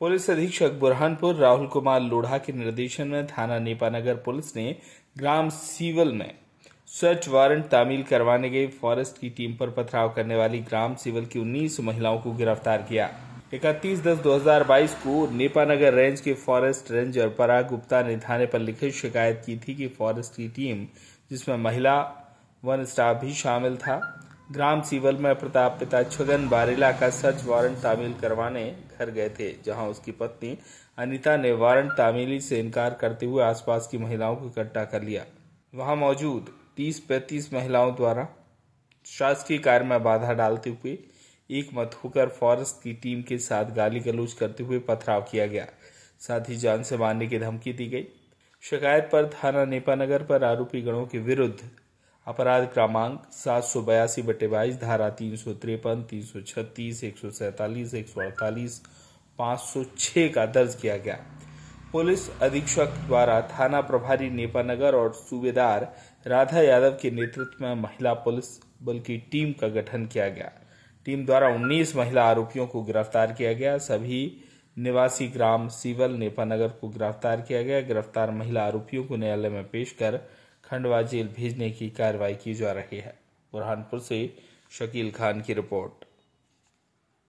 police अधीक्षक बुरहानपुर राहुल कुमार लोढ़ा के निर्देशन में थाना नेपानगर पुलिस ने ग्राम सीवल में सर्च वारंट तामील करवाने गई फॉरेस्ट की टीम पर पथराव करने वाली ग्राम सिवल की उन्नीस महिलाओं को गिरफ्तार किया इकतीस दस दो हजार बाईस को नेपानगर रेंज के फॉरेस्ट रेंजर पराग गुप्ता ने थाने पर लिखित शिकायत की थी कि फॉरेस्ट की टीम जिसमें महिला वन स्टाफ भी शामिल था ग्राम सीवल में प्रताप पिता छगन बारेला का सर्च वारंट तामील करवाने घर गए थे जहां उसकी पत्नी अनीता ने वारंट तामीली से इनकार करते हुए आसपास की महिलाओं को इकट्ठा कर लिया वहां मौजूद 30-35 महिलाओं द्वारा शासकीय कार्य में बाधा डालते हुए एक मत होकर फॉरेस्ट की टीम के साथ गाली गलौज करते हुए पथराव किया गया साथ ही जान से मारने की धमकी दी गई शिकायत पर थाना नेपानगर पर आरोपी गणों के विरुद्ध अपराध क्रमांक सात सौ बयासी बटे बाईस धारा तीन सौ तिरपन तीन सौ छत्तीस एक सौ सैतालीस एक सौ अड़तालीस पाँच सौ छः का दर्ज किया गया पुलिस अधीक्षक द्वारा थाना प्रभारी नेपानगर और सूबेदार राधा यादव के नेतृत्व में महिला पुलिस बल की टीम का गठन किया गया टीम द्वारा 19 महिला आरोपियों को गिरफ्तार किया गया सभी निवासी ग्राम सीवल नेपानगर को गिरफ्तार किया गया गिरफ्तार महिला आरोपियों को न्यायालय में पेश कर खंडवा जेल भेजने की कार्रवाई की जा रही है बुरहानपुर से शकील खान की रिपोर्ट